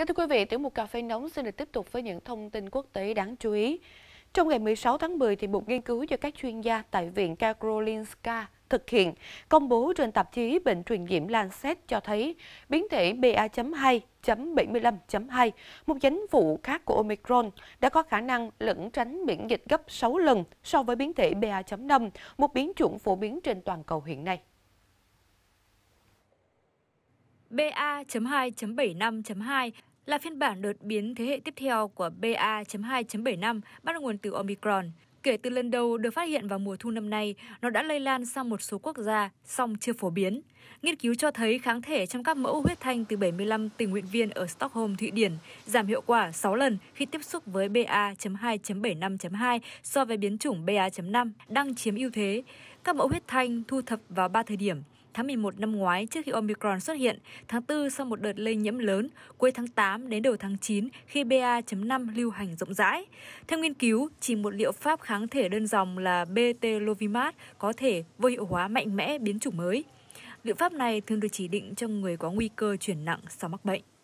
Các thưa quý vị, tiểu mục cà phê nóng xin được tiếp tục với những thông tin quốc tế đáng chú ý. Trong ngày 16 tháng 10, thì một nghiên cứu do các chuyên gia tại Viện Karolinska thực hiện, công bố trên tạp chí Bệnh truyền nhiễm Lancet cho thấy biến thể BA.2.75.2, một nhánh vụ khác của Omicron, đã có khả năng lẫn tránh miễn dịch gấp 6 lần so với biến thể BA.5, một biến chủng phổ biến trên toàn cầu hiện nay. BA.2.75.2 là phiên bản đột biến thế hệ tiếp theo của BA.2.75 bắt nguồn từ Omicron. Kể từ lần đầu được phát hiện vào mùa thu năm nay, nó đã lây lan sang một số quốc gia, song chưa phổ biến. Nghiên cứu cho thấy kháng thể trong các mẫu huyết thanh từ 75 tình nguyện viên ở Stockholm, Thụy Điển giảm hiệu quả 6 lần khi tiếp xúc với BA.2.75.2 so với biến chủng BA.5 đang chiếm ưu thế. Các mẫu huyết thanh thu thập vào 3 thời điểm – tháng 11 năm ngoái trước khi Omicron xuất hiện, tháng 4 sau một đợt lây nhiễm lớn, cuối tháng 8 đến đầu tháng 9 khi BA.5 lưu hành rộng rãi. Theo nghiên cứu, chỉ một liệu pháp kháng thể đơn dòng là Btelovimat có thể vô hiệu hóa mạnh mẽ biến chủng mới. Liệu pháp này thường được chỉ định cho người có nguy cơ chuyển nặng sau mắc bệnh.